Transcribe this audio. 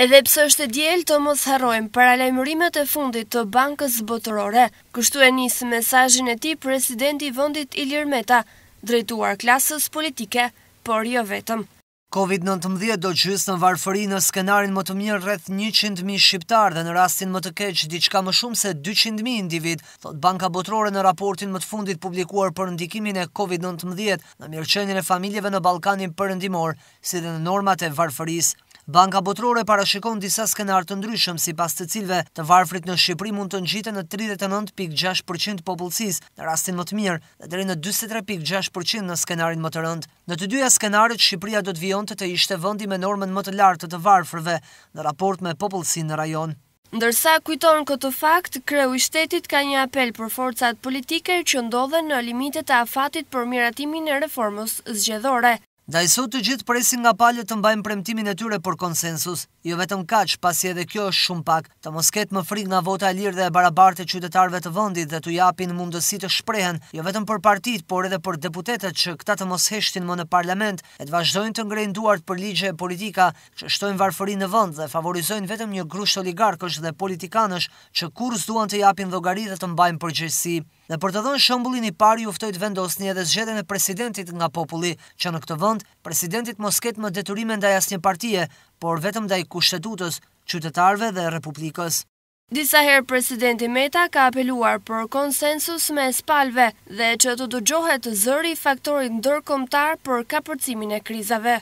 Edhe pse është diel të mos harrojmë para e fundit të Bankës Botërore, kështu e nis mesazhin e tij presidenti i vendit Ilir Meta, drejtuar klasës politike, por jo vetëm. Covid-19 do gjysë në varfëri në skenarin më të mirë rreth 100.000 shqiptar dhe në rastin më të keq diçka më shumë se 200.000 individ, thot Banka Botërore në raportin më të fundit publikuar për ndikimin e Covid-19 në mirëqenien e familjeve në Ballkanin Perëndimor, si dhe në normat e varfërisë. Banka Botrore parashikon disa skenar të ndryshëm si pas të cilve të varfrit në Shqipëri mund të nxite në 39.6% popullësis në rastin më të mirë dhe dhe në 23.6% në skenarin më të rëndë. Në të dyja skenarit, Shqipëria do të vion të të ishte vëndi me normen më të lartë të varfrve në raport me popullësin në rajon. Ndërsa kujton këtë fakt, kreu i shtetit ka një apel për forcat politike që ndodhe në limitet e afatit për miratimin e reformës zgjedhore. Da i sot të gjithë presin nga palët të mbajnë premtimin e tyre për konsensus, jo vetëm kaq, pasi edhe kjo është shumë pak, të mos ketë më frik nga vota e lirë dhe e barabartë e qytetarve të vëndit dhe të japin mundësi të shprehen, jo vetëm për partit, por edhe për deputetet që këta të mos heshtin më në parlament, e të vazhdojnë të ngrejnë duart për ligje e politika që shtojnë varfëri në vënd dhe favorizojnë vetëm një grusht oligarkësh dhe politikanësh që kur duan të japin dhogari dhe të mbajnë përgjësi. Dhe për të dhënë shëmbullin i parë ju ftojt vendos një edhe zxedhen e presidentit nga populli, që në këtë vënd, presidentit mos ketë më deturime nda asnjë partije, por vetëm ndaj i kushtetutës, qytetarve dhe republikës. Disa herë presidenti Meta ka apeluar për konsensus me spalve dhe që të dëgjohet zëri faktorit ndërkomtar për kapërcimin e krizave.